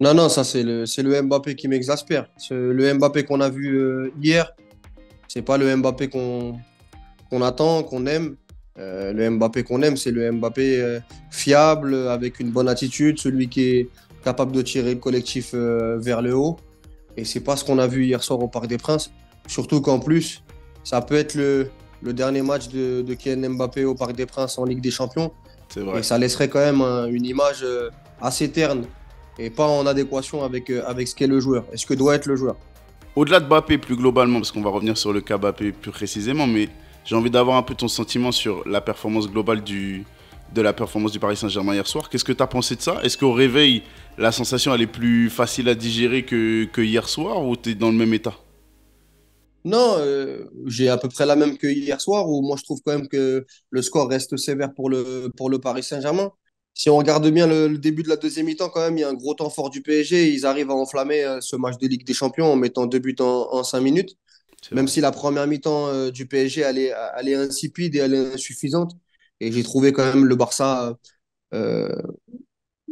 Non, non, ça c'est le, Mbappé qui m'exaspère. le Mbappé qu'on a vu euh, hier, c'est pas le Mbappé qu'on, qu'on attend, qu'on aime. Euh, le Mbappé qu'on aime, c'est le Mbappé euh, fiable, avec une bonne attitude, celui qui est capable de tirer le collectif vers le haut. Et c'est pas ce qu'on a vu hier soir au Parc des Princes. Surtout qu'en plus, ça peut être le, dernier match de, de Kylian Mbappé au Parc des Princes en Ligue des Champions. vrai. Et ça laisserait quand même hein, une image assez terne et pas en adéquation avec, euh, avec ce qu'est le joueur et ce que doit être le joueur. Au-delà de Bappé plus globalement, parce qu'on va revenir sur le cas Bappé plus précisément, mais j'ai envie d'avoir un peu ton sentiment sur la performance globale de la performance du Paris Saint-Germain hier soir. Qu'est-ce que tu as pensé de ça Est-ce qu'au réveil, la sensation elle est plus facile à digérer que, hier soir ou tu es dans le même état non, euh, j'ai à peu près la même que hier soir, Ou moi je trouve quand même que le score reste sévère pour le, pour le Paris Saint-Germain si on regarde bien le, début de la deuxième mi-temps, quand même, il y a un gros temps fort du PSG. Ils arrivent à enflammer euh, ce match de Ligue des Champions en mettant deux buts en, cinq minutes. Même si la première mi-temps euh, du PSG, elle est, insipide et elle est insuffisante. Et j'ai trouvé quand même le Barça euh,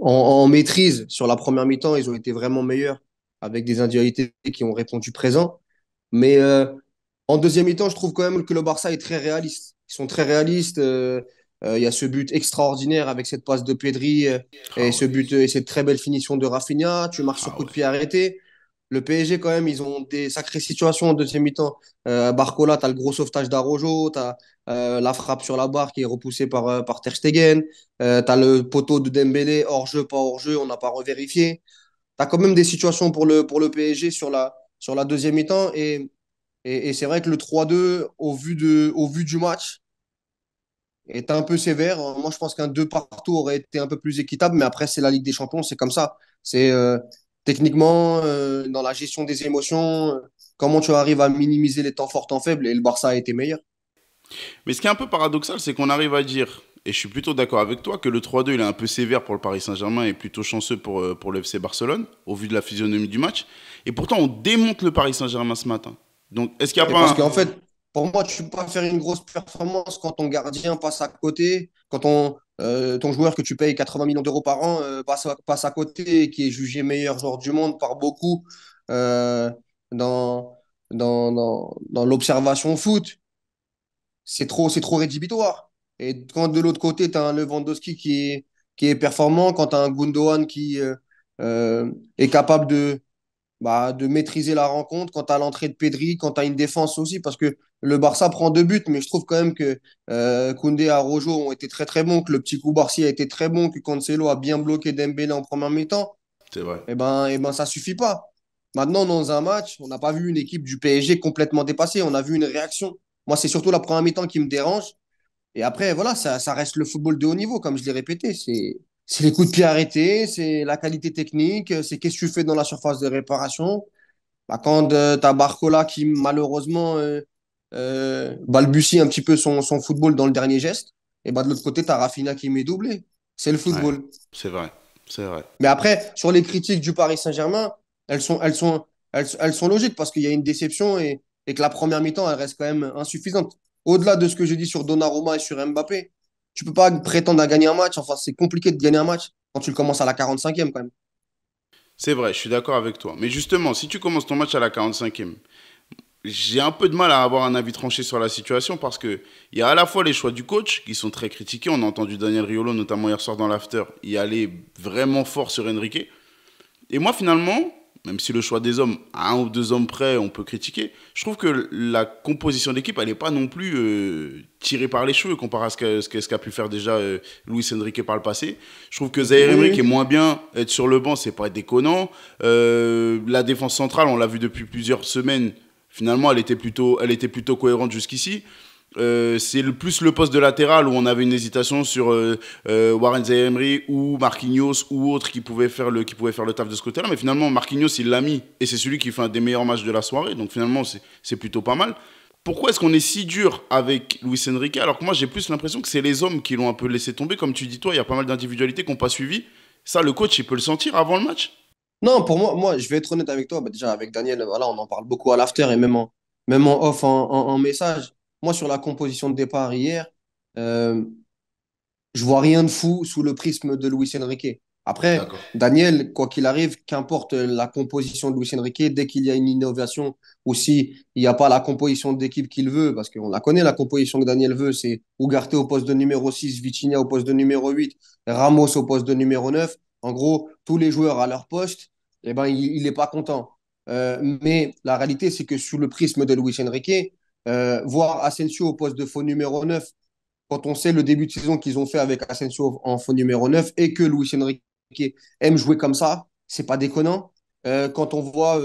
en, maîtrise sur la première mi-temps. Ils ont été vraiment meilleurs avec des individualités qui ont répondu présent. Mais en deuxième mi-temps, je trouve quand même que le Barça est très réaliste. Ils sont très réalistes. Euh, il y a ce but extraordinaire avec cette passe de Pedri euh, et ah ce but euh, et cette très belle finition de Rafinha. Tu marches sur ah coup de pied arrêté. Le PSG, quand même, ils ont des sacrées situations en deuxième mi-temps. Barcola, tu as le gros sauvetage d'Arojo, tu as la frappe sur la barre qui est repoussée par, par Ter Stegen, tu as le poteau de Dembélé, hors-jeu, pas hors-jeu, on n'a pas revérifié. Tu as quand même des situations pour le, pour le PSG sur la, sur la deuxième mi-temps. Et, et, et c'est vrai que le 3-2, au, vu de, au vu du match, est un peu sévère. Moi, je pense qu'un 2 partout aurait été un peu plus équitable, mais après, c'est la Ligue des Champions, c'est comme ça. C'est euh, techniquement, euh, dans la gestion des émotions, euh, comment tu arrives à minimiser les temps forts, temps faibles, et le Barça a été meilleur. Mais ce qui est un peu paradoxal, c'est qu'on arrive à dire, et je suis plutôt d'accord avec toi, que le 3-2, il est un peu sévère pour le Paris Saint-Germain et plutôt chanceux pour, pour le Barcelone, au vu de la physionomie du match. Et pourtant, on démonte le Paris Saint-Germain ce matin. Donc, est-ce qu'il n'y a pas. Parce qu'en fait, pour moi, tu ne peux pas faire une grosse performance quand ton gardien passe à côté, quand ton, euh, ton joueur que tu payes 80 millions d'euros par an euh, passe, à, côté et qui est jugé meilleur joueur du monde par beaucoup euh, dans, dans, dans, l'observation foot. C'est trop, c'est trop rédhibitoire. Et quand de l'autre côté, tu as un Lewandowski qui est, qui est performant, quand tu as un Gundogan qui est capable de, bah, de maîtriser la rencontre, quand tu as l'entrée de Pedri, quand tu as une défense aussi, parce que le Barça prend deux buts, mais je trouve quand même que euh, Koundé et Arojo ont été très très bons, que le petit coup Barcy a été très bon, que Cancelo a bien bloqué Dembélé en première mi-temps. C'est vrai. Eh ben, ça eh ben, ça suffit pas. Maintenant, dans un match, on n'a pas vu une équipe du PSG complètement dépassée. On a vu une réaction. Moi, c'est surtout la première mi-temps qui me dérange. Et après, voilà, ça, reste le football de haut niveau, comme je l'ai répété. C'est les coups de pied arrêtés, c'est la qualité technique, c'est qu'est-ce que tu fais dans la surface de réparation. Bah, quand euh, tu as Barcola qui malheureusement euh, euh, balbutie un petit peu son, football dans le dernier geste. Et bah, de l'autre côté, tu as Rafinha qui met doublé. C'est le football. c'est vrai. C'est vrai. Mais après, sur les critiques du Paris Saint-Germain, elles sont, elles, sont, elles, sont logiques parce qu'il y a une déception et, que la première mi-temps, elle reste quand même insuffisante. Au-delà de ce que j'ai dit sur Donnarumma et sur Mbappé, tu peux pas prétendre à gagner un match. Enfin, c'est compliqué de gagner un match quand tu le commences à la 45e quand même. C'est vrai, je suis d'accord avec toi. Mais justement, si tu commences ton match à la 45e j'ai un peu de mal à avoir un avis tranché sur la situation parce que il y a à la fois les choix du coach qui sont très critiqués. On a entendu Daniel Riolo notamment hier soir dans l'after y aller vraiment fort sur Enrique. Et moi finalement, même si le choix des hommes à un ou deux hommes près on peut critiquer, je trouve que la composition d'équipe elle n'est pas non plus euh, tirée par les cheveux comparé à ce qu'a ce pu faire déjà euh, Luis Enrique par le passé. Je trouve que Zaire Emery est moins bien être sur le banc, c'est pas déconnant. Euh, la défense centrale, on l'a vu depuis plusieurs semaines Finalement, elle était plutôt, elle était plutôt cohérente jusqu'ici. Euh, c'est le plus le poste de latéral où on avait une hésitation sur euh, euh, Warren Zayemri ou Marquinhos ou autre qui pouvait faire le qui pouvait faire le taf de ce côté-là mais finalement Marquinhos il l'a mis et c'est celui qui fait un des meilleurs matchs de la soirée donc finalement c'est plutôt pas mal pourquoi est-ce qu'on est si dur avec Luis Enrique alors que moi j'ai plus l'impression que c'est les hommes qui l'ont un peu laissé tomber comme tu dis toi il y a pas mal d'individualités qu'on pas suivi ça le coach il peut le sentir avant le match non, pour moi, moi, je vais être honnête avec toi. Bah, déjà, avec Daniel, voilà, on en parle beaucoup à l'after et même en, même en off, en, message. Moi, sur la composition de départ hier, euh, je vois rien de fou sous le prisme de Luis Enrique. Après, Daniel, quoi qu'il arrive, qu'importe la composition de Luis Enrique, dès qu'il y a une innovation ou s'il n'y a pas la composition d'équipe qu'il veut, parce qu'on la connaît, la composition que Daniel veut, c'est Ugarte au poste de numéro 6, Vitinha au poste de numéro 8, Ramos au poste de numéro 9. En gros, tous les joueurs à leur poste eh ben, il n'est pas content. Euh, mais la réalité, c'est que sous le prisme de Luis Enrique, euh, voir Asensio au poste de faux numéro 9, quand on sait le début de saison qu'ils ont fait avec Asensio en faux numéro 9 et que Luis Enrique aime jouer comme ça, c'est pas déconnant. Euh, quand on voit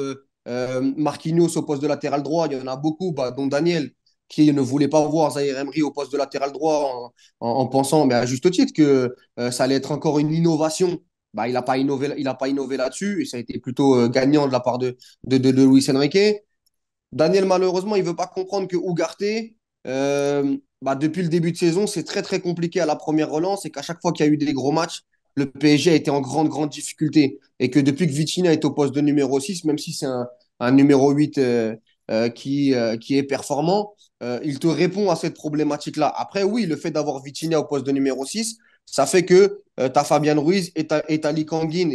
Marquinhos au poste de latéral droit, il y en a beaucoup, bah, dont Daniel, qui ne voulait pas voir Zaire Emery au poste de latéral droit en, en pensant, mais à juste titre, que ça allait être encore une innovation bah, il n'a pas innové, il a pas innové là-dessus et ça a été plutôt euh, gagnant de la part de, de, de, Luis Enrique. Daniel, malheureusement, il ne veut pas comprendre que Ugarte, euh, bah, depuis le début de saison, c'est très très compliqué à la première relance et qu'à chaque fois qu'il y a eu des gros matchs, le PSG a été en grande grande difficulté et que depuis que Vitinha est au poste de numéro 6, même si c'est un, un, numéro 8 euh, qui, qui est performant, il te répond à cette problématique-là. Après, oui, le fait d'avoir Vitinha au poste de numéro 6, ça fait que euh, tu as Fabian Ruiz et tu as, Et Likanguin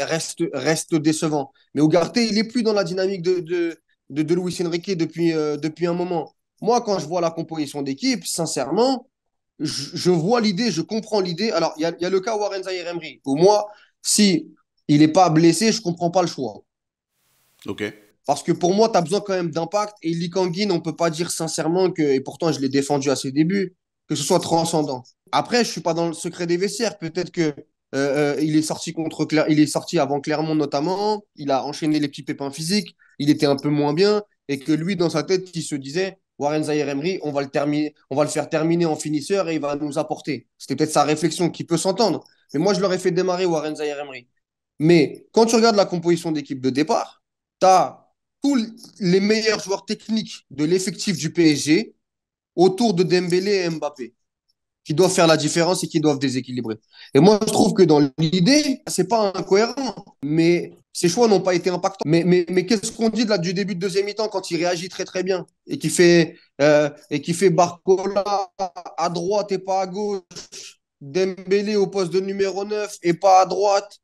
reste, reste décevant. Mais Ugarte, il n'est plus dans la dynamique de, de, Luis Enrique depuis, euh, depuis un moment. Moi, quand je vois la composition d'équipe, sincèrement, je, vois l'idée, je comprends l'idée. Alors, il y a, le cas Warren Zayer Emery. Pour moi, si il n'est pas blessé, je ne comprends pas le choix. OK. Parce que pour moi, tu as besoin quand même d'impact. Et Likanguin, on ne peut pas dire sincèrement que, et pourtant je l'ai défendu à ses débuts, que ce soit transcendant. Après, je suis pas dans le secret des vestiaires. Peut-être que euh, euh, il est sorti contre il est sorti avant Clermont notamment. Il a enchaîné les petits pépins physiques. Il était un peu moins bien et que lui, dans sa tête, il se disait Warren Zahir Emery, on va le terminer, on va le faire terminer en finisseur et il va nous apporter. C'était peut-être sa réflexion qui peut s'entendre. Mais moi, je l'aurais fait démarrer Warren Zahir Emery. Mais quand tu regardes la composition d'équipe de départ, tu as tous les meilleurs joueurs techniques de l'effectif du PSG autour de Dembélé et Mbappé qui doivent faire la différence et qui doivent déséquilibrer. Et moi, je trouve que dans l'idée, c'est pas incohérent, mais ces choix n'ont pas été impactants. Mais, mais, qu'est-ce qu'on dit là, du début de deuxième mi-temps quand il réagit très très bien et qui fait, euh, et qui fait Barcola à droite et pas à gauche, Dembélé au poste de numéro 9 et pas à droite,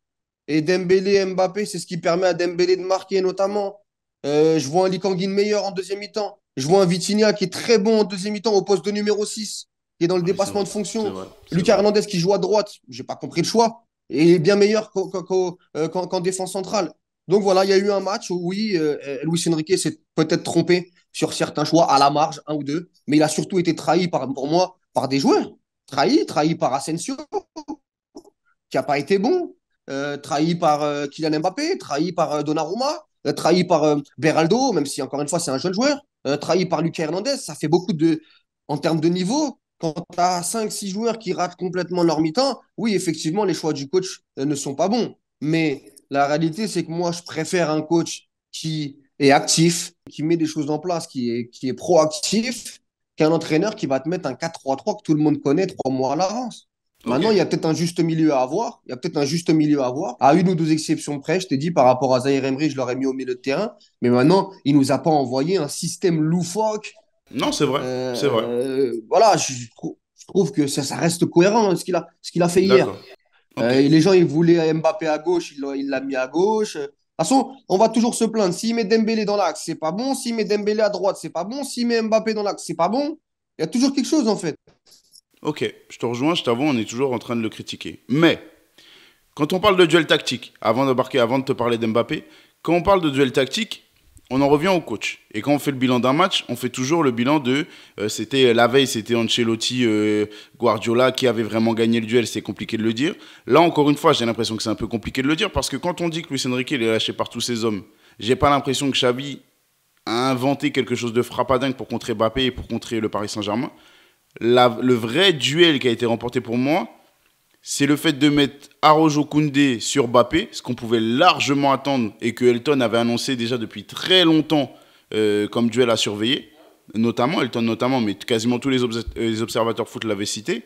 et Dembélé Mbappé, c'est ce qui permet à Dembélé de marquer notamment. Euh, je vois un Likanguin meilleur en deuxième mi-temps. Je vois un Vitinia qui est très bon en deuxième mi-temps au poste de numéro 6 qui est dans le dépassement de fonction. Lucas Hernandez qui joue à droite, j'ai pas compris le choix, et est bien meilleur euh, qu'en défense centrale. Donc voilà, il y a eu un match où oui, euh, Luis Enrique s'est peut-être trompé sur certains choix à la marge, un ou deux, mais il a surtout été trahi par, pour moi par des joueurs. Trahi, trahi par Asensio, qui n'a pas été bon, euh, trahi par Kylian Mbappé, trahi par Donnarumma, trahi par Beraldo, même si encore une fois c'est un jeune joueur, trahi par Lucas Hernandez, ça fait beaucoup de, en termes de niveau, quand tu as 5-6 joueurs qui ratent complètement leur mi-temps, oui, effectivement, les choix du coach euh, ne sont pas bons. Mais la réalité, c'est que moi, je préfère un coach qui est actif, qui met des choses en place, qui est, qui est proactif, qu'un entraîneur qui va te mettre un 4-3-3 que tout le monde connaît trois mois à l'avance. Maintenant, il y a peut-être un juste milieu à avoir. Il y a peut-être un juste milieu à avoir. À une ou deux exceptions près, je t'ai dit, par rapport à Zahir Emery, je l'aurais mis au milieu de terrain. Mais maintenant, il nous a pas envoyé un système loufoque non, c'est vrai. Euh, c'est vrai. Euh, voilà, je, trouve que ça, reste cohérent hein, ce qu'il a, qu'il a fait hier. Euh, et les gens, ils voulaient Mbappé à gauche, il l'a mis à gauche. De toute façon, on va toujours se plaindre. S'il met Dembélé dans l'axe, c'est pas bon. S'il met Dembélé à droite, c'est pas bon. S'il met Mbappé dans l'axe, c'est pas bon. Il y a toujours quelque chose, en fait. Ok, je te rejoins, je t'avoue, on est toujours en train de le critiquer. Mais, quand on parle de duel tactique, avant, avant de te parler d'Mbappé, quand on parle de duel tactique, on en revient au coach. Et quand on fait le bilan d'un match, on fait toujours le bilan de euh, c'était euh, la veille, c'était Ancelotti, euh, Guardiola qui avait vraiment gagné le duel, c'est compliqué de le dire. Là encore une fois, j'ai l'impression que c'est un peu compliqué de le dire parce que quand on dit que Luis Enrique est lâché par tous ses hommes, j'ai pas l'impression que Xavi a inventé quelque chose de frappadingue pour contrer Mbappé et pour contrer le Paris Saint-Germain. Le vrai duel qui a été remporté pour moi, c'est le fait de mettre Arojo Koundé sur Bappé, ce qu'on pouvait largement attendre et que Elton avait annoncé déjà depuis très longtemps euh, comme duel à surveiller, notamment Elton notamment, mais quasiment tous les, observateurs foot l'avaient cité.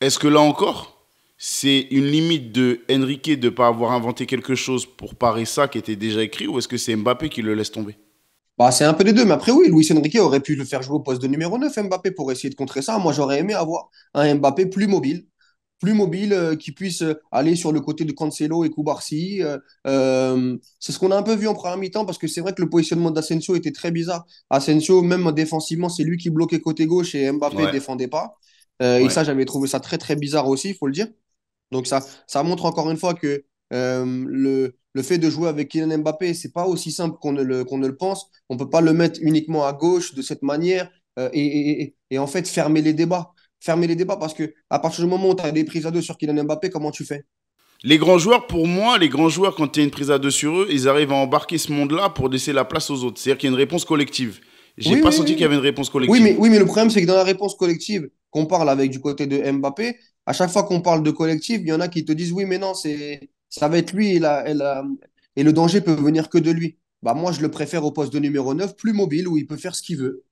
Est-ce que là encore, c'est une limite de Enrique de ne pas avoir inventé quelque chose pour parer ça qui était déjà écrit ou est-ce que c'est Mbappé qui le laisse tomber bah, c'est un peu des deux, mais après oui, Luis Enrique aurait pu le faire jouer au poste de numéro 9 Mbappé pour essayer de contrer ça. Moi, j'aurais aimé avoir un Mbappé plus mobile, plus mobile, euh, qui puisse euh, aller sur le côté de Cancelo et Koubarsi. Euh, c'est ce qu'on a un peu vu en première mi-temps, parce que c'est vrai que le positionnement d'Asensio était très bizarre. Asensio, même défensivement, c'est lui qui bloquait côté gauche et Mbappé ne défendait pas. Et ça, j'avais trouvé ça très, très bizarre aussi, il faut le dire. Donc ça, ça montre encore une fois que le, le, fait de jouer avec Kylian Mbappé, ce n'est pas aussi simple qu'on ne, le, pense. On ne peut pas le mettre uniquement à gauche de cette manière et, en fait fermer les débats fermer les débats parce que à partir du moment où tu as des prises à deux sur Kylian Mbappé, comment tu fais les grands joueurs, pour moi, les grands joueurs, quand tu as une prise à deux sur eux, ils arrivent à embarquer ce monde-là pour laisser la place aux autres. C'est-à-dire qu'il y a une réponse collective. J'ai pas senti qu'il y avait une réponse collective. Oui, mais, le problème, c'est que dans la réponse collective qu'on parle avec du côté de Mbappé, à chaque fois qu'on parle de collectif, il y en a qui te disent oui, mais non, c'est ça va être lui et, le danger peut venir que de lui. Bah, moi, je le préfère au poste de numéro 9, plus mobile, où il peut faire ce qu'il veut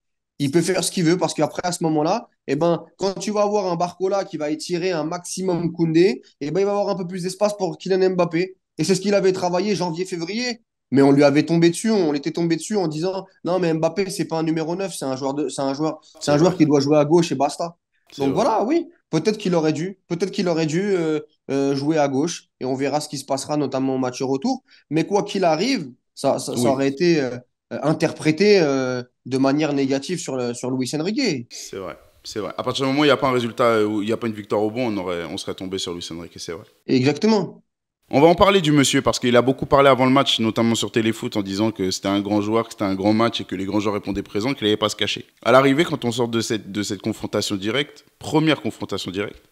il peut faire ce qu'il veut parce qu'après, à ce moment-là, eh ben, quand tu vas avoir un Barcola qui va étirer un maximum Koundé, eh ben, il va avoir un peu plus d'espace pour Kylian Mbappé. Et c'est ce qu'il avait travaillé janvier-février. Mais on lui avait tombé dessus, on était tombé dessus en disant non, mais Mbappé, c'est pas un numéro 9, c'est un joueur, c'est un joueur, c'est un joueur qui doit jouer à gauche et basta. Donc voilà, oui, peut-être qu'il aurait dû, peut-être qu'il aurait dû euh, euh, jouer à gauche et on verra ce qui se passera, notamment au match retour. Mais quoi qu'il arrive, ça, ça, aurait été. Euh, euh, interprété euh, de manière négative sur, sur Luis Enrique. C'est vrai. C'est vrai. À partir du moment où il n'y a pas un résultat, où il n'y a pas une victoire au bon, on, aurait, on serait tombé sur Luis Enrique, c'est vrai. Exactement. On va en parler du monsieur parce qu'il a beaucoup parlé avant le match, notamment sur Téléfoot, en disant que c'était un grand joueur, que c'était un grand match et que les grands joueurs répondaient présents, qu'il n'allait pas se cacher. À l'arrivée, quand on sort de cette, de cette confrontation directe, première confrontation directe,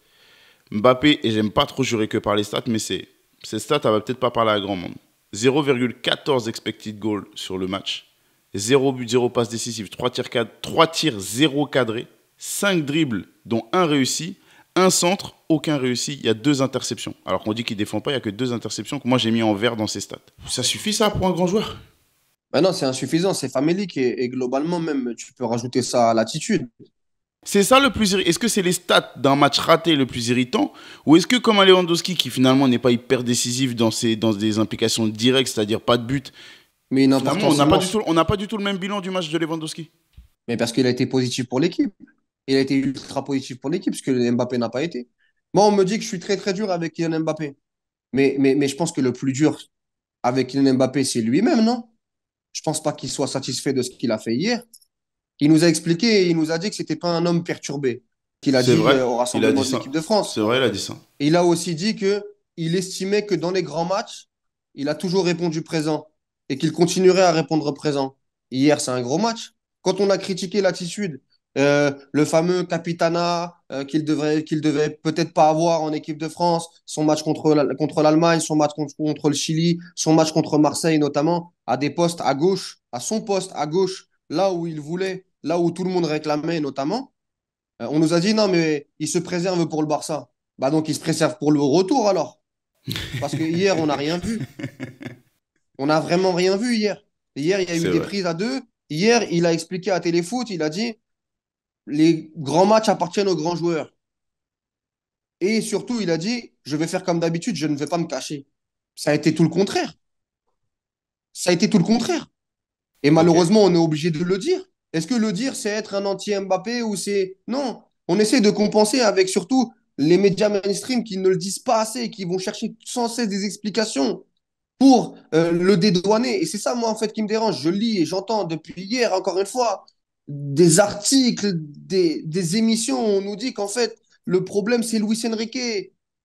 Mbappé, et j'aime pas trop jurer que par les stats, mais c'est, cette stat, elle va peut-être pas parler à grand monde. 0,14 expected goal sur le match, 0 but, 0 passe décisive, 3 tirs, 4, 3 tirs 0 cadré, 5 dribbles, dont 1 réussi, 1 centre, aucun réussi, il y a 2 interceptions. Alors qu'on dit qu'il ne défend pas, il n'y a que 2 interceptions que moi j'ai mis en vert dans ses stats. Ça suffit ça pour un grand joueur ben non, c'est insuffisant, c'est famélique et, globalement même, tu peux rajouter ça à l'attitude. C'est ça le plus Est-ce que c'est les stats d'un match raté le plus irritant Ou est-ce que comme un Lewandowski qui finalement n'est pas hyper décisif dans, ses, dans des implications directes, c'est-à-dire pas de but, mais une importance on n'a pas, du tout, le même bilan du match de Lewandowski. Mais parce qu'il a été positif pour l'équipe. Il a été ultra positif pour l'équipe, parce que Mbappé n'a pas été. Moi, on me dit que je suis très très dur avec Ian Mbappé. Mais, mais, mais je pense que le plus dur avec Ian Mbappé, c'est lui-même, non Je ne pense pas qu'il soit satisfait de ce qu'il a fait hier. Il nous a expliqué, il nous a dit que ce n'était pas un homme perturbé qu'il a dit euh, au rassemblement de l'équipe de France. C'est vrai, il a dit ça. il a aussi dit qu'il estimait que dans les grands matchs, il a toujours répondu présent et qu'il continuerait à répondre présent. Hier, c'est un gros match. Quand on a critiqué l'attitude, euh, le fameux Capitana euh, qu'il devrait, qu'il devait peut-être pas avoir en équipe de France, son match contre, contre l'Allemagne, son match contre, le Chili, son match contre Marseille notamment, à des postes à gauche, à son poste à gauche, là où il voulait, là où tout le monde réclamait notamment. Euh, on nous a dit non, mais il se préserve pour le Barça. Bah donc il se préserve pour le retour alors. Parce que hier, on n'a rien vu. On n'a vraiment rien vu hier. Hier, il y a eu des prises à deux. Hier, il a expliqué à Téléfoot, il a dit les grands matchs appartiennent aux grands joueurs. Et surtout, il a dit je vais faire comme d'habitude, je ne vais pas me cacher. Ça a été tout le contraire. Ça a été tout le contraire. Et malheureusement, on est obligé de le dire. Est-ce que le dire, c'est être un anti-Mbappé ou c'est. Non, on essaie de compenser avec surtout les médias mainstream qui ne le disent pas assez, et qui vont chercher sans cesse des explications pour euh, le dédouaner. Et c'est ça, moi, en fait, qui me dérange. Je lis et j'entends depuis hier, encore une fois, des articles, des, émissions où on nous dit qu'en fait, le problème, c'est Luis Enrique,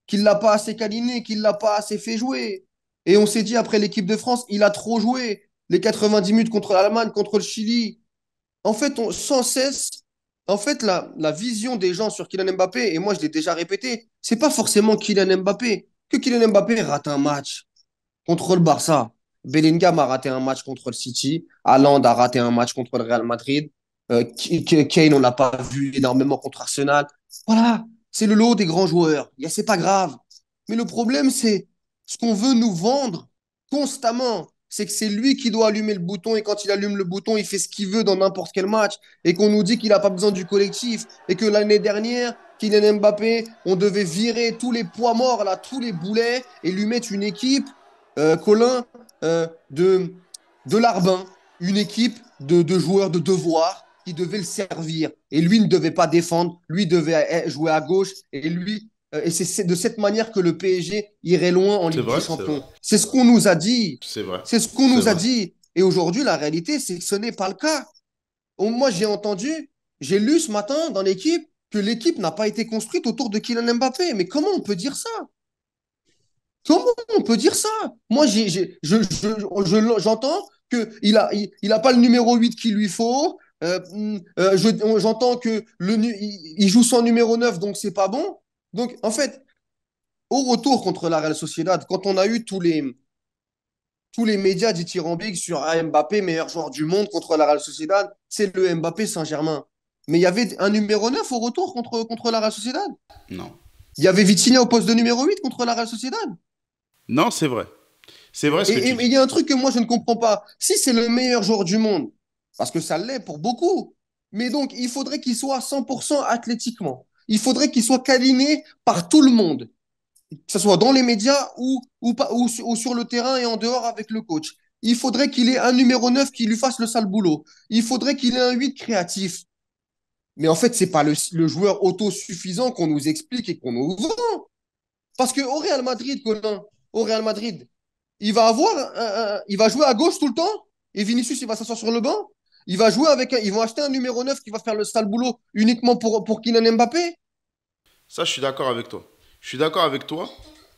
qu'il ne l'a pas assez câliné, qu'il ne l'a pas assez fait jouer. Et on s'est dit, après l'équipe de France, il a trop joué. Les 90 minutes contre l'Allemagne, contre le Chili. En fait, on, sans cesse, en fait, la, vision des gens sur Kylian Mbappé, et moi je l'ai déjà répété, c'est pas forcément Kylian Mbappé. Que Kylian Mbappé rate un match, contre le Barça, Bellingham a raté un match contre le City, Haaland a raté un match contre le Real Madrid, euh, Kane, on l'a pas vu énormément contre Arsenal. Voilà, c'est le lot des grands joueurs. C'est pas grave. Mais le problème, c'est ce qu'on veut nous vendre constamment. C'est que c'est lui qui doit allumer le bouton et quand il allume le bouton, il fait ce qu'il veut dans n'importe quel match et qu'on nous dit qu'il n'a pas besoin du collectif et que l'année dernière, Kylian Mbappé, on devait virer tous les poids morts, là, tous les boulets et lui mettre une équipe euh, Colin, euh, de, de Larbin, une équipe de, joueurs de devoir qui devait le servir. Et lui ne devait pas défendre, lui devait eh, jouer à gauche. Et lui, euh, et c'est de cette manière que le PSG irait loin en Ligue des Champions. C'est ce qu'on nous a dit. C'est vrai. C'est ce qu'on nous a dit. Et aujourd'hui, la réalité, c'est que ce n'est pas le cas. Moi, j'ai entendu, j'ai lu ce matin dans l'équipe que l'équipe n'a pas été construite autour de Kylian Mbappé. Mais comment on peut dire ça Comment on peut dire ça Moi, j'entends qu'il n'a a pas le numéro 8 qu'il lui faut. Euh, hum, euh, j'entends que il, joue sans numéro 9, donc c'est pas bon. Donc, en fait, au retour contre la Real Sociedad, quand on a eu tous les, tous les médias dithyrambiques sur un ah, Mbappé, meilleur joueur du monde contre la Real Sociedad, c'est le Mbappé Saint-Germain. Mais il y avait un numéro 9 au retour contre, contre la Real Sociedad Non. Il y avait Vitinha au poste de numéro 8 contre la Real Sociedad non, c'est vrai. C'est vrai. il y a un truc que moi je ne comprends pas. Si c'est le meilleur joueur du monde, parce que ça l'est pour beaucoup, mais donc il faudrait qu'il soit 100% athlétiquement. Il faudrait qu'il soit câliné par tout le monde, que ce soit dans les médias ou, ou, ou sur le terrain et en dehors avec le coach. Il faudrait qu'il ait un numéro 9 qui lui fasse le sale boulot. Il faudrait qu'il ait un 8 créatif. Mais en fait, n'est pas le, le joueur autosuffisant qu'on nous explique et qu'on nous vend. Parce que au Real Madrid, Colin, au Real Madrid, il va avoir, il va jouer à gauche tout le temps et Vinicius, il va s'asseoir sur le banc. Il va jouer avec, ils vont acheter un numéro 9 qui va faire le sale boulot uniquement pour, pour Kylian Mbappé. Ça, je suis d'accord avec toi. Je suis d'accord avec toi.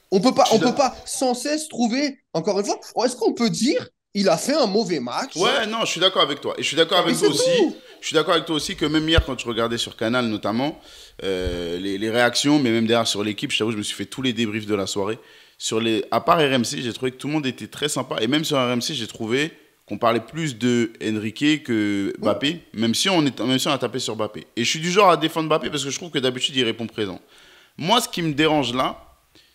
On peut pas, on peut pas sans cesse trouver, encore une fois, oh, est-ce qu'on peut dire il a fait un mauvais match Ouais, non, je suis d'accord avec toi. Et je suis d'accord ah, avec toi aussi. Je suis d'accord avec toi aussi que même hier, quand je regardais sur Canal notamment, euh, les, les, réactions, mais même derrière sur l'équipe, je t'avoue, je me suis fait tous les débriefs de la soirée sur les, à part RMC, j'ai trouvé que tout le monde était très sympa. Et même sur RMC, j'ai trouvé qu'on parlait plus de Enrique que Mbappé, même, si on est, même si on a tapé sur Mbappé. Et je suis du genre à défendre Mbappé parce que je trouve que d'habitude, il répond présent. Moi, ce qui me dérange là,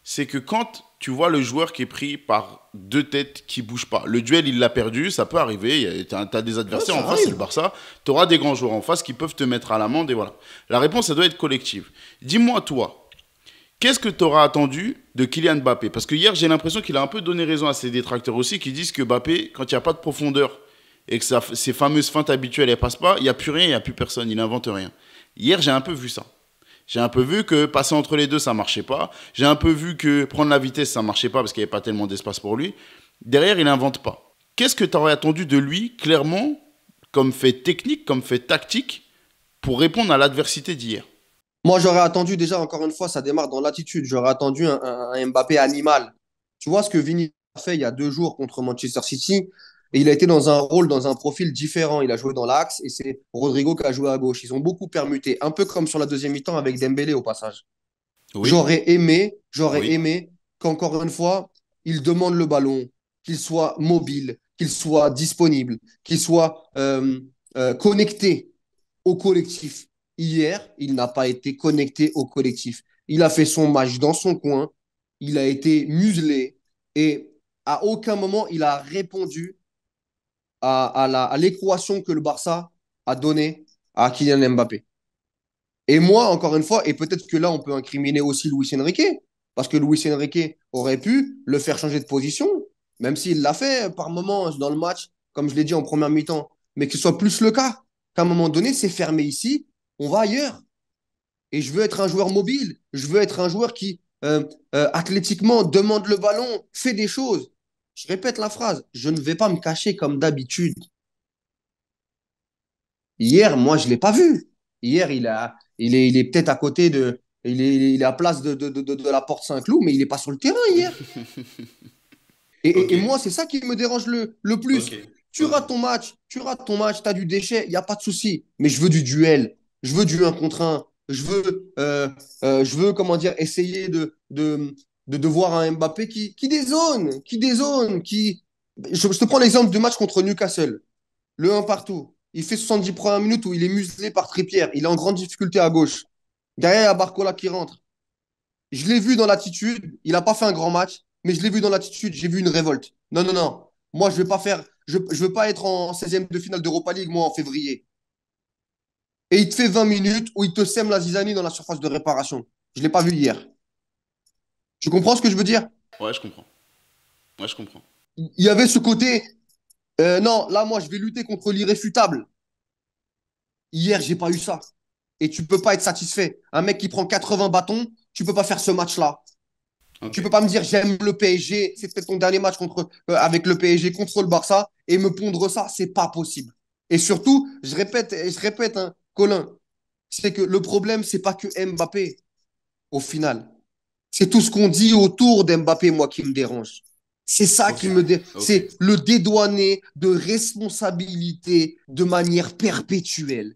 c'est que quand tu vois le joueur qui est pris par deux têtes qui bougent pas, le duel, il l'a perdu, ça peut arriver, tu as, des adversaires en face, c'est le Barça, tu auras des grands joueurs en face qui peuvent te mettre à l'amende et voilà. La réponse, ça doit être collective. Dis-moi, toi, Qu'est-ce que tu auras attendu de Kylian Mbappé Parce que hier, j'ai l'impression qu'il a un peu donné raison à ses détracteurs aussi, qui disent que Mbappé, quand il n'y a pas de profondeur et que ses fameuses feintes habituelles, ne passent pas, il n'y a plus rien, il n'y a plus personne, il n'invente rien. Hier, j'ai un peu vu ça. J'ai un peu vu que passer entre les deux, ça ne marchait pas. J'ai un peu vu que prendre la vitesse, ça ne marchait pas parce qu'il n'y avait pas tellement d'espace pour lui. Derrière, il n'invente pas. Qu'est-ce que tu aurais attendu de lui, clairement, comme fait technique, comme fait tactique, pour répondre à l'adversité d'hier moi, j'aurais attendu déjà, encore une fois, ça démarre dans l'attitude. J'aurais attendu un, Mbappé animal. Tu vois ce que Vini a fait il y a deux jours contre Manchester City et il a été dans un rôle, dans un profil différent. Il a joué dans l'axe et c'est Rodrigo qui a joué à gauche. Ils ont beaucoup permuté, un peu comme sur la deuxième mi-temps avec Dembélé au passage. J'aurais aimé, j'aurais aimé qu'encore une fois, il demande le ballon, qu'il soit mobile, qu'il soit disponible, qu'il soit euh, euh, connecté au collectif. Hier, il n'a pas été connecté au collectif. Il a fait son match dans son coin, il a été muselé et à aucun moment il a répondu à, à l'équation que le Barça a donnée à Kylian Mbappé. Et moi, encore une fois, et peut-être que là, on peut incriminer aussi louis Enrique, parce que louis Enrique aurait pu le faire changer de position, même s'il l'a fait par moments dans le match, comme je l'ai dit en première mi-temps, mais que ce soit plus le cas, qu'à un moment donné, c'est fermé ici, on va ailleurs. Et je veux être un joueur mobile, je veux être un joueur qui, euh, euh, athlétiquement, demande le ballon, fait des choses. Je répète la phrase, je ne vais pas me cacher comme d'habitude. Hier, moi, je ne l'ai pas vu. Hier, il, a, il est, il est peut-être à côté de. Il est, il est place de, la porte Saint-Cloud, mais il n'est pas sur le terrain hier. Et, moi, c'est ça qui me dérange le, le plus. Tu rates ton match, tu rates ton match, tu as du déchet, il n'y a pas de souci. Mais je veux du duel je veux du 1 contre 1, je veux, euh, euh, je veux comment dire, essayer de, de, de, voir un Mbappé qui, qui dézone, qui dézone, qui... Je, te prends l'exemple du match contre Newcastle, le 1 partout. Il fait 70 premières minutes où il est muselé par Tripierre, il est en grande difficulté à gauche. Derrière, il y a Barcola qui rentre. Je l'ai vu dans l'attitude, il n'a pas fait un grand match, mais je l'ai vu dans l'attitude, j'ai vu une révolte. Non, non, non. Moi, je ne vais pas faire, je, veux pas être en 16e de finale d'Europa League, moi, en février et il te fait 20 minutes où il te sème la zizanie dans la surface de réparation. Je ne l'ai pas vu hier. Tu comprends ce que je veux dire Ouais, je comprends. Ouais, je comprends. Il y avait ce côté, euh, non, là, moi, je vais lutter contre l'irréfutable. Hier, j'ai pas eu ça. Et tu peux pas être satisfait. Un mec qui prend 80 bâtons, tu peux pas faire ce match-là. Tu Tu peux pas me dire j'aime le PSG, peut-être ton dernier match contre, euh, avec le PSG contre le Barça et me pondre ça, c'est pas possible. Et surtout, je répète, je répète, hein, c'est que le problème, c'est pas que Mbappé, au final. C'est tout ce qu'on dit autour d'Mbappé, moi, qui me dérange. C'est ça qui me dérange. C'est le dédouaner de responsabilité de manière perpétuelle.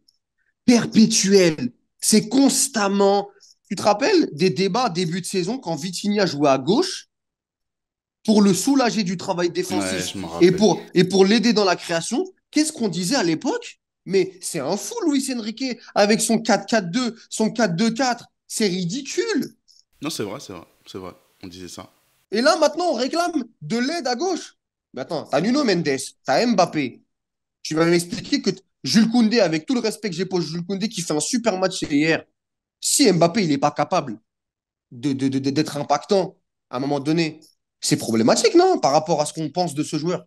Perpétuelle. C'est constamment. Tu te rappelles des débats début de saison quand Vitinha jouait à gauche pour le soulager du travail défensif et pour et pour l'aider dans la création Qu'est-ce qu'on disait à l'époque mais c'est un fou, Luis Enrique, avec son 4-4-2, son 4-2-4. C'est ridicule. Non, c'est vrai, c'est vrai, c'est vrai. On disait ça. Et là, maintenant, on réclame de l'aide à gauche. Mais attends, t'as Nuno Mendes, t'as Mbappé. Tu vas m'expliquer que Jules Koundé, avec tout le respect que j'ai pour Jules Koundé, qui fait un super match hier, si Mbappé, il n'est pas capable d'être de, impactant à un moment donné, c'est problématique, non, par rapport à ce qu'on pense de ce joueur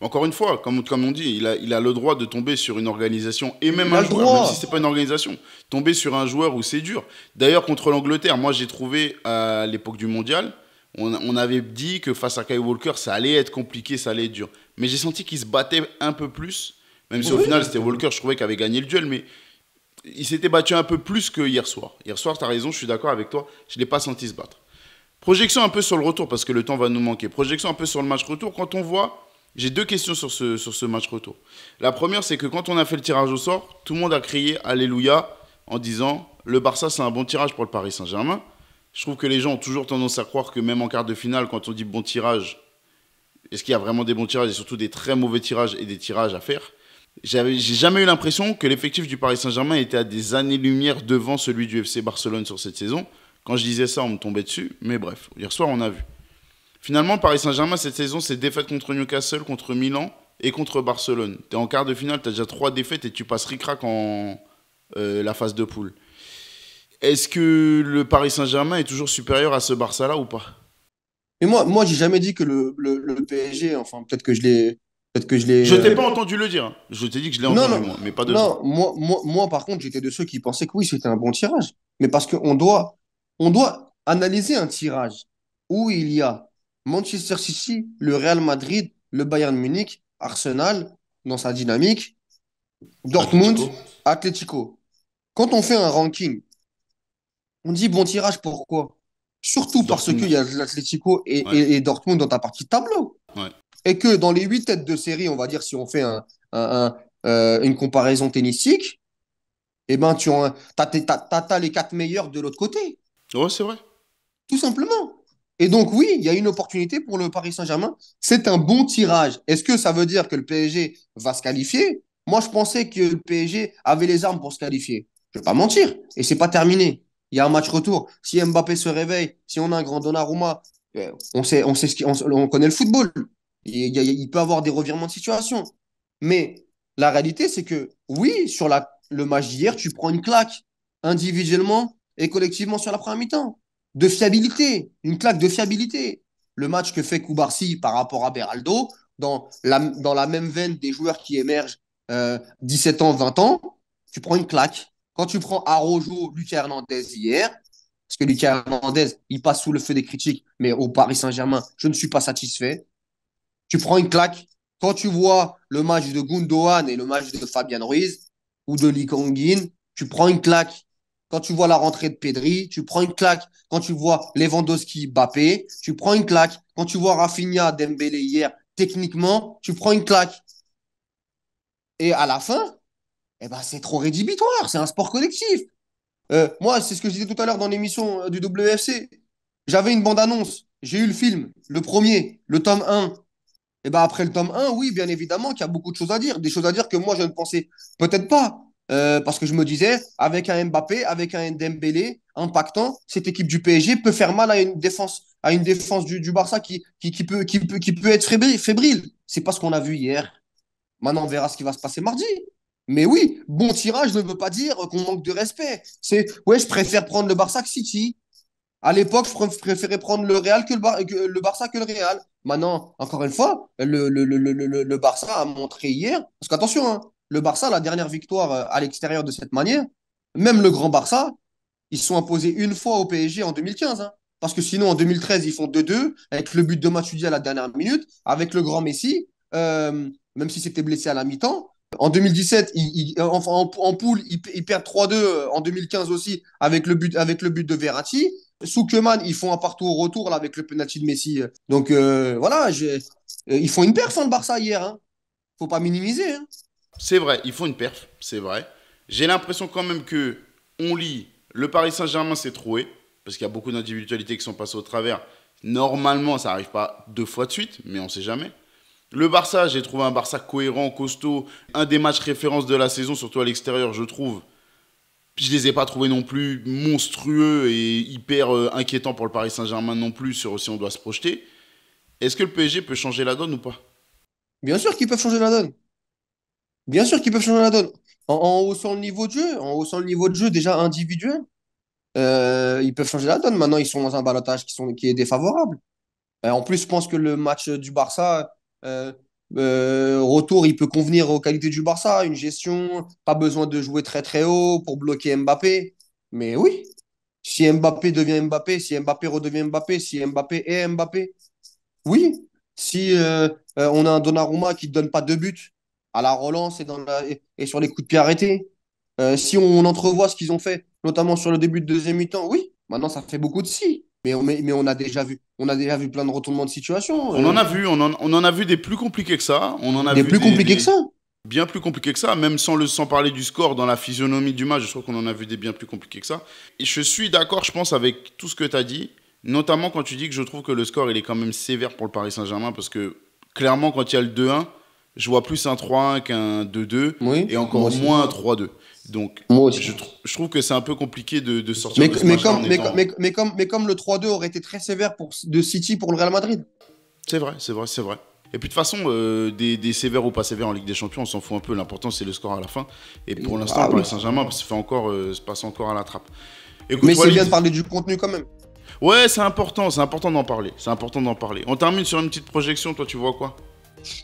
encore une fois, comme, on dit, il a, le droit de tomber sur une organisation, et même un joueur, même si c'est pas une organisation, tomber sur un joueur où c'est dur. D'ailleurs, contre l'Angleterre, moi j'ai trouvé à l'époque du mondial, on, avait dit que face à Kyle Walker, ça allait être compliqué, ça allait être dur. Mais j'ai senti qu'il se battait un peu plus, même si au final c'était Walker, je trouvais qu'il avait gagné le duel, mais il s'était battu un peu plus que hier soir. Hier soir, tu as raison, je suis d'accord avec toi, je ne l'ai pas senti se battre. Projection un peu sur le retour, parce que le temps va nous manquer. Projection un peu sur le match retour, quand on voit j'ai deux questions sur ce, sur ce match retour. La première, c'est que quand on a fait le tirage au sort, tout le monde a crié Alléluia en disant le Barça, c'est un bon tirage pour le Paris Saint-Germain. Je trouve que les gens ont toujours tendance à croire que même en quart de finale, quand on dit bon tirage, est-ce qu'il y a vraiment des bons tirages et surtout des très mauvais tirages et des tirages à faire J'ai jamais eu l'impression que l'effectif du Paris Saint-Germain était à des années-lumière devant celui du FC Barcelone sur cette saison. Quand je disais ça, on me tombait dessus, mais bref, hier soir, on a vu. Finalement, Paris Saint-Germain, cette saison, c'est défaite contre Newcastle, contre Milan et contre Barcelone. Tu es en quart de finale, tu as déjà trois défaites et tu passes ric-rac en euh, la phase de poule. Est-ce que le Paris Saint-Germain est toujours supérieur à ce Barça-là ou pas Mais moi, moi j'ai jamais dit que le, le, PSG, enfin, peut-être que je l'ai. Peut-être que je l'ai. Je t'ai pas entendu le dire. Je t'ai dit que je l'ai entendu, mais pas de. Non, moi, moi, moi, par contre, j'étais de ceux qui pensaient que oui, c'était un bon tirage. Mais parce qu'on doit, on doit analyser un tirage où il y a Manchester City, le Real Madrid, le Bayern Munich, Arsenal, dans sa dynamique, Dortmund, Atlético. Quand on fait un ranking, on dit bon tirage, pourquoi Surtout parce qu'il y a l'Atlético et, Dortmund dans ta partie tableau. Et que dans les huit têtes de série, on va dire, si on fait euh, une comparaison tennistique, eh ben, tu as, les quatre meilleurs de l'autre côté. Oui, c'est vrai. Tout simplement. Et donc, oui, il y a une opportunité pour le Paris Saint-Germain. C'est un bon tirage. Est-ce que ça veut dire que le PSG va se qualifier Moi, je pensais que le PSG avait les armes pour se qualifier. Je ne vais pas mentir. Et c'est pas terminé. Il y a un match retour. Si Mbappé se réveille, si on a un grand Donnarumma, euh, on sait, on sait ce qui, on, connaît le football. Il, peut avoir des revirements de situation. Mais la réalité, c'est que oui, sur le match d'hier, tu prends une claque individuellement et collectivement sur la première mi-temps de fiabilité, une claque de fiabilité. Le match que fait Koubarsi par rapport à Beraldo, dans la, dans la même veine des joueurs qui émergent 17 euh, ans, 20 ans, tu prends une claque. Quand tu prends Arojo, Lucas Hernandez hier, parce que Lucas Hernandez, il passe sous le feu des critiques, mais au Paris Saint-Germain, je ne suis pas satisfait. Tu prends une claque. Quand tu vois le match de Gundogan et le match de Fabian Ruiz ou de Lee tu prends une claque. Quand tu vois la rentrée de Pedri, tu prends une claque. Quand tu vois Lewandowski, Bappé, tu prends une claque. Quand tu vois Rafinha, Dembélé hier, techniquement, tu prends une claque. Et à la fin, eh ben, c'est trop rédhibitoire. C'est un sport collectif. Euh, moi, c'est ce que je disais tout à l'heure dans l'émission euh, du WFC. J'avais une bande-annonce. J'ai eu le film, le premier, le tome 1. Et eh ben après le tome 1, oui, bien évidemment qu'il y a beaucoup de choses à dire. Des choses à dire que moi, je ne pensais peut-être pas. Euh, parce que je me disais, avec un Mbappé, avec un Dembélé impactant, cette équipe du PSG peut faire mal à une défense, à une défense du, Barça qui, qui, peut, qui, peut, qui peut être fébrile. C'est pas ce qu'on a vu hier. Maintenant, on verra ce qui va se passer mardi. Mais oui, bon tirage ne veut pas dire qu'on manque de respect. C'est ouais, je préfère prendre le Barça que City. À l'époque, je préférais prendre le Real que le, Bar le Barça que le Real. Maintenant, encore une fois, le, le, le Barça a montré hier, parce qu'attention, hein, le Barça, la dernière victoire euh, à l'extérieur de cette manière, même le grand Barça, ils sont imposés une fois au PSG en 2015. Hein. Parce que sinon, en 2013, ils font 2-2, avec le but de Matuidi à la dernière minute, avec le grand Messi, euh, même si c'était blessé à la mi-temps. En 2017, euh, en, poule, ils, perdent 3-2 en 2015 aussi, avec le but, avec le but de Verratti. Sous ils font un partout au retour là, avec le penalty de Messi. Donc voilà, ils font une perte hein, le Barça, hier. ne hein. Faut pas minimiser c'est vrai, ils font une perf, c'est vrai. J'ai l'impression quand même que on lit le Paris Saint-Germain s'est troué, parce qu'il y a beaucoup d'individualités qui sont passées au travers. Normalement, ça n'arrive pas deux fois de suite, mais on ne sait jamais. Le Barça, j'ai trouvé un Barça cohérent, costaud, un des matchs références de la saison, surtout à l'extérieur, je trouve. Je les ai pas trouvés non plus monstrueux et hyper euh, inquiétants pour le Paris Saint-Germain non plus, sur si on doit se projeter. Est-ce que le PSG peut changer la donne ou pas Bien sûr qu'ils peuvent changer la donne. Bien sûr qu'ils peuvent changer la donne. En, haussant le niveau de jeu, en haussant le niveau de jeu déjà individuel, euh, ils peuvent changer la donne. Maintenant, ils sont dans un balotage qui, est défavorable. Euh, en plus, je pense que le match du Barça, euh, retour, il peut convenir aux qualités du Barça. Une gestion, pas besoin de jouer très très haut pour bloquer Mbappé. Mais oui, si Mbappé devient Mbappé, si Mbappé redevient Mbappé, si Mbappé est Mbappé, oui. Si on a un Donnarumma qui ne donne pas deux buts, à la relance et, dans la, et sur les coups de pied arrêtés. Euh, si on entrevoit ce qu'ils ont fait, notamment sur le début de deuxième mi-temps, oui, maintenant ça fait beaucoup de si. Mais on, on a déjà vu, on a déjà vu plein de retournements de situation. On en euh. a vu, on en, on en, a vu des plus compliqués que ça. On en a des plus compliqués que ça. Bien plus compliqués que ça, même sans le sans parler du score dans la physionomie du match, je trouve qu'on en a vu des bien plus compliqués que ça. Et je suis d'accord, je pense, avec tout ce que tu as dit, notamment quand tu dis que je trouve que le score il est quand même sévère pour le Paris Saint-Germain parce que clairement quand il y a le 2-1, je vois plus un 3-1 qu'un 2-2 et encore moins un 3-2. Donc, je, trouve que c'est un peu compliqué de, sortir de ce mais, comme, mais, comme, le 3-2 aurait été très sévère de City pour le Real Madrid. C'est vrai, c'est vrai, c'est vrai. Et puis de toute façon, euh, des, sévères ou pas sévères en Ligue des Champions, on s'en fout un peu. L'important, c'est le score à la fin. Et pour ah l'instant, Paris Saint-Germain bah, se, fait encore, euh, se passe encore à la trappe. mais c'est bien de parler du contenu quand même. Ouais, c'est important, c'est important d'en parler. C'est important d'en parler. On termine sur une petite projection, toi, tu vois quoi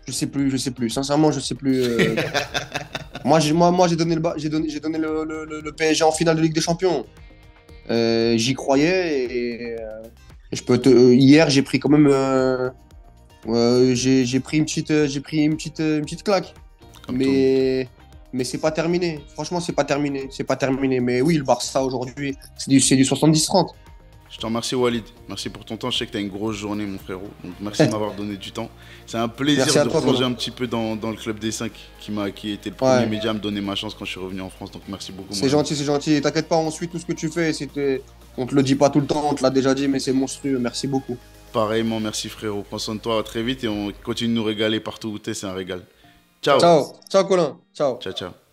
je sais plus, je sais plus. Sincèrement, je sais plus. Euh. moi, j'ai moi, donné, le, j'ai donné, donné le, PSG en finale de Ligue des Champions. Euh, j'y croyais euh, je peux hier, j'ai pris quand même. j'ai pris une petite, j'ai pris une petite, une petite claque. mais mais c'est pas terminé. Franchement, c'est pas terminé. C'est pas terminé. Mais oui, le Barça aujourd'hui, c'est du, du 70-30. Je te remercie Walid. Merci pour ton temps. Je sais que tu as une grosse journée, mon frérot. Donc merci de m'avoir donné du temps. C'est un plaisir de toi, plonger un petit peu dans, le club des 5 qui m'a qui était le premier média à me donner ma chance quand je suis revenu en France. Donc merci beaucoup. C'est gentil, c'est gentil. T'inquiète pas, on suit tout ce que tu fais. On te le dit pas tout le temps, on te l'a déjà dit, mais c'est monstrueux. Merci beaucoup. Pareillement, merci frérot. Prends soin de toi très vite et on continue de nous régaler partout où t'es. C'est un régal. Ciao. Ciao, ciao Colin. Ciao, ciao.